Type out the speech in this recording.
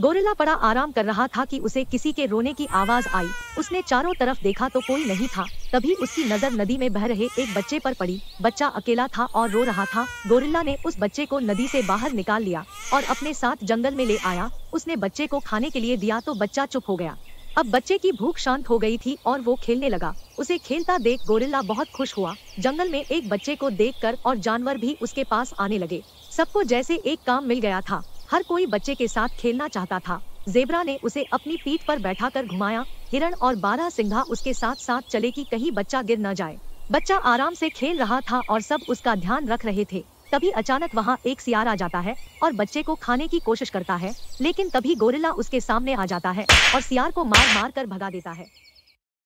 gorilla पड़ा आराम कर रहा था कि उसे किसी के रोने की आवाज आई उसने चारों तरफ देखा तो कोई नहीं था तभी उसकी नजर नदी में बह रहे एक बच्चे पर पड़ी बच्चा अकेला था और रो रहा था गोरिल्ला ने उस बच्चे को नदी से बाहर निकाल लिया और अपने साथ जंगल में ले आया उसने बच्चे को खाने के लिए दिया तो बच्चा चुप हो गया अब बच्चे की भूख शांत हो गई थी और वो खेलने लगा उसे खेलता देख गोरिल्ला बहुत खुश हुआ जंगल में एक बच्चे को देखकर और जानवर भी उसके पास आने लगे सबको जैसे एक काम मिल गया था हर कोई बच्चे के साथ खेलना चाहता था जेबरा ने उसे अपनी पीठ पर बैठाकर घुमाया हिरण और बारह सिंघा उसके साथ साथ चले कि कहीं बच्चा गिर न जाए बच्चा आराम से खेल रहा था और सब उसका ध्यान रख रहे थे तभी अचानक वहाँ एक सियार आ जाता है और बच्चे को खाने की कोशिश करता है लेकिन तभी गोरिल्ला उसके सामने आ जाता है और सियार को मार मार कर भगा देता है